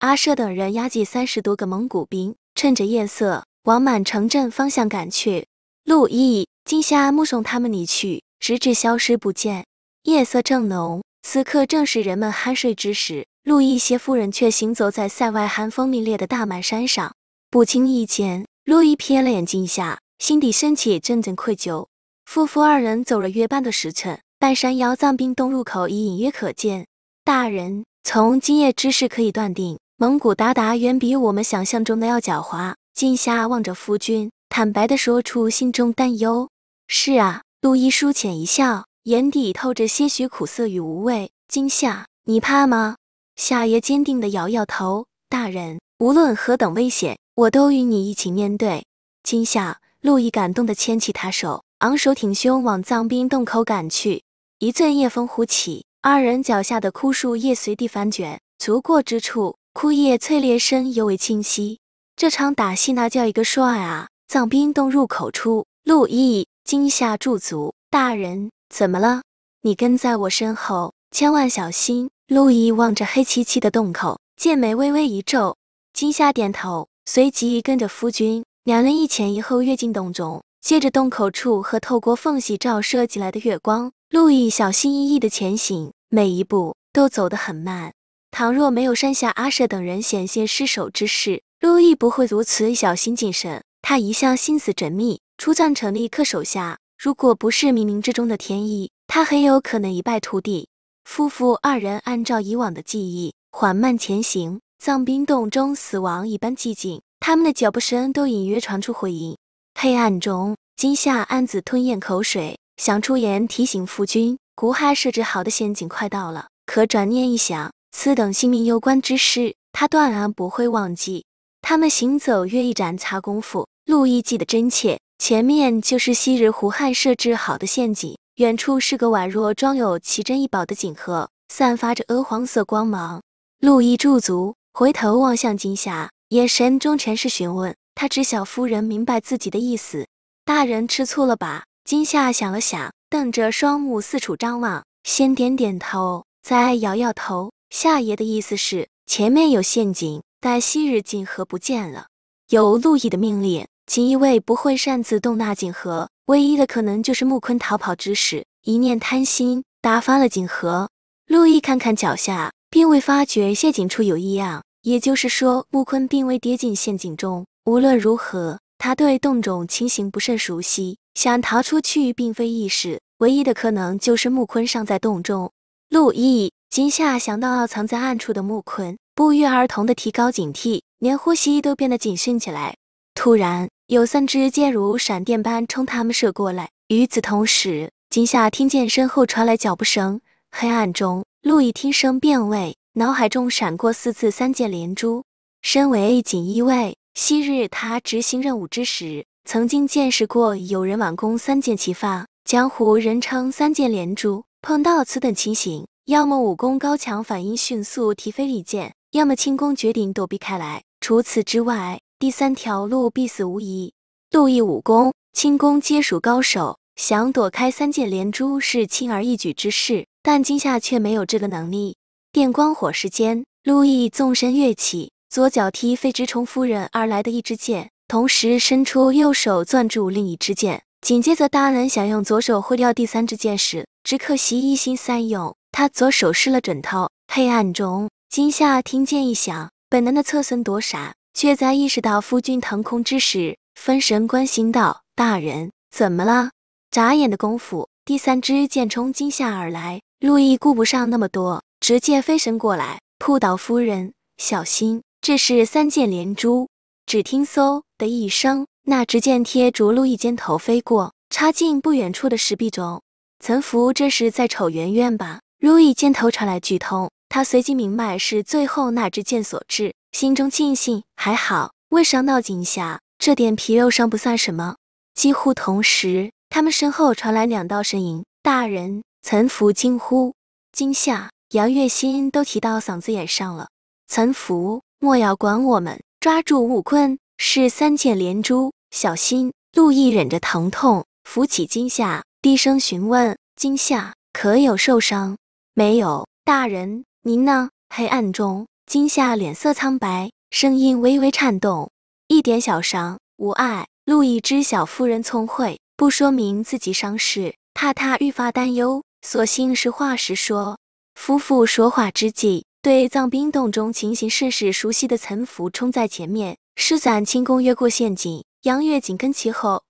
阿舍等人押解三十多个蒙古兵，趁着夜色往满城镇方向赶去。陆毅、金夏目送他们离去，直至消失不见。夜色正浓，此刻正是人们酣睡之时。陆毅携夫人却行走在塞外寒风凛冽的大满山上。不经意间，陆毅瞥了眼金夏，心底升起阵阵愧疚。夫妇二人走了约半个时辰，半山腰藏兵洞入口已隐约可见。大人，从今夜之事可以断定。蒙古鞑靼远比我们想象中的要狡猾。今夏望着夫君，坦白地说出心中担忧。是啊，陆一舒浅一笑，眼底透着些许苦涩与无畏。今夏，你怕吗？夏爷坚定地摇摇头。大人，无论何等危险，我都与你一起面对。今夏，陆毅感动地牵起他手，昂首挺胸往藏兵洞口赶去。一阵夜风呼起，二人脚下的枯树叶随地翻卷，足过之处。枯叶脆裂声尤为清晰。这场打戏那叫一个帅啊！藏兵洞入口处，陆毅惊吓驻足：“大人，怎么了？你跟在我身后，千万小心。”陆毅望着黑漆漆的洞口，剑眉微微一皱。惊吓点头，随即跟着夫君。两人一前一后跃进洞中，借着洞口处和透过缝隙照射进来的月光，陆毅小心翼翼地前行，每一步都走得很慢。倘若没有山下阿舍等人险些失手之事，陆毅不会如此小心谨慎。他一向心思缜密，出藏成立刻，手下如果不是冥冥之中的天意，他很有可能一败涂地。夫妇二人按照以往的记忆缓慢前行，藏冰洞中死亡一般寂静，他们的脚步声都隐约传出回音。黑暗中，今夏暗自吞咽口水，想出言提醒夫君，古哈设置好的陷阱快到了。可转念一想，此等性命攸关之事，他断然不会忘记。他们行走约一盏茶功夫，陆绎记得真切。前面就是昔日胡汉设置好的陷阱，远处是个宛若装有奇珍异宝的锦盒，散发着鹅黄色光芒。陆绎驻足，回头望向金夏，眼神中全是询问。他知晓夫人明白自己的意思，大人吃醋了吧？金夏想了想，瞪着双目四处张望，先点点头，再摇摇头。夏爷的意思是，前面有陷阱，但昔日锦盒不见了。有陆毅的命令，锦衣卫不会擅自动那锦盒。唯一的可能就是木坤逃跑之时一念贪心，打翻了锦盒。陆毅看看脚下，并未发觉陷阱处有异样，也就是说木坤并未跌进陷阱中。无论如何，他对洞中情形不甚熟悉，想逃出去并非易事。唯一的可能就是木坤尚在洞中。陆毅。今夏想到藏在暗处的木坤，不约而同的提高警惕，连呼吸都变得谨慎起来。突然，有三支箭如闪电般冲他们射过来。与此同时，金夏听见身后传来脚步声。黑暗中，路易听声辨位，脑海中闪过四字“三箭连珠”。身为锦衣卫，昔日他执行任务之时，曾经见识过有人挽弓三箭齐发，江湖人称“三箭连珠”。碰到此等情形。要么武功高强，反应迅速，提飞利剑；要么轻功绝顶，躲避开来。除此之外，第三条路必死无疑。路易武功、轻功皆属高手，想躲开三箭连珠是轻而易举之事，但今夏却没有这个能力。电光火石间，路易纵身跃起，左脚踢飞直冲夫人而来的一支箭，同时伸出右手攥住另一支箭，紧接着大人想用左手挥掉第三支箭时，只可惜一心三用。他左手湿了枕头，黑暗中，今夏听见一响，本能的侧身躲闪，却在意识到夫君腾空之时，分神关心道：“大人怎么了？”眨眼的功夫，第三支箭冲今夏而来。陆毅顾不上那么多，直接飞身过来扑倒夫人，小心，这是三箭连珠。只听嗖的一声，那支箭贴着陆毅肩头飞过，插进不远处的石壁中。岑福这是在瞅圆圆吧？陆易肩头传来剧痛，他随即明白是最后那支箭所致，心中庆幸还好未伤到惊下，这点皮肉伤不算什么。几乎同时，他们身后传来两道声音：“大人，岑福惊呼，惊吓，杨月心都提到嗓子眼上了。”岑福，莫要管我们，抓住悟棍，是三箭连珠，小心！陆毅忍着疼痛扶起惊吓，低声询问：“惊吓，可有受伤？”没有，大人您呢？黑暗中，金夏脸色苍白，声音微微颤动，一点小伤，无碍。路易知晓夫人聪慧，不说明自己伤势，怕她愈发担忧，索性实话实说。夫妇说话之际，对藏兵洞中情形甚是熟悉的岑福冲在前面，施展轻功越过陷阱，杨月紧跟其后。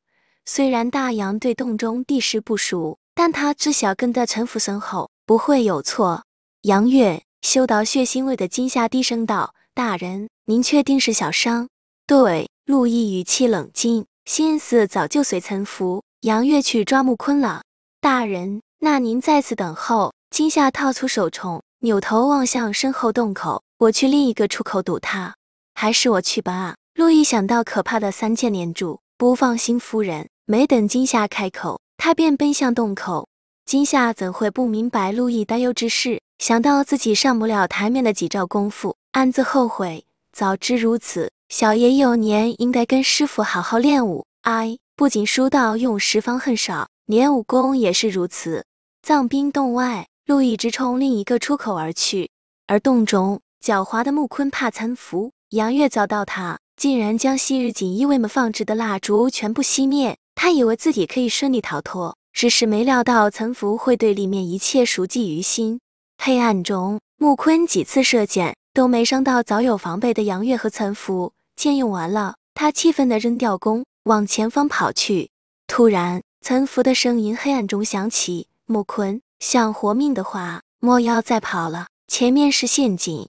虽然大杨对洞中地势不熟，但他知晓跟在岑福身后。不会有错。杨月嗅到血腥味的金夏低声道：“大人，您确定是小伤？”“对。”陆毅语气冷静，心思早就随岑福。杨月去抓木坤了。大人，那您在此等候。金夏掏出手铳，扭头望向身后洞口：“我去另一个出口堵他，还是我去吧？”陆毅想到可怕的三箭连珠，不放心夫人，没等金夏开口，他便奔向洞口。今夏怎会不明白陆毅担忧之事？想到自己上不了台面的几招功夫，暗自后悔。早知如此，小爷幼年应该跟师傅好好练武。唉，不仅书道用时方恨少，练武功也是如此。藏兵洞外，陆毅直冲另一个出口而去。而洞中，狡猾的木坤怕残烛，杨月找到他，竟然将昔日锦衣卫们放置的蜡烛全部熄灭。他以为自己可以顺利逃脱。只是没料到岑福会对里面一切熟记于心。黑暗中，穆坤几次射箭都没伤到早有防备的杨月和岑福。箭用完了，他气愤地扔掉弓，往前方跑去。突然，岑福的声音黑暗中响起：“穆坤，想活命的话，莫要再跑了，前面是陷阱。”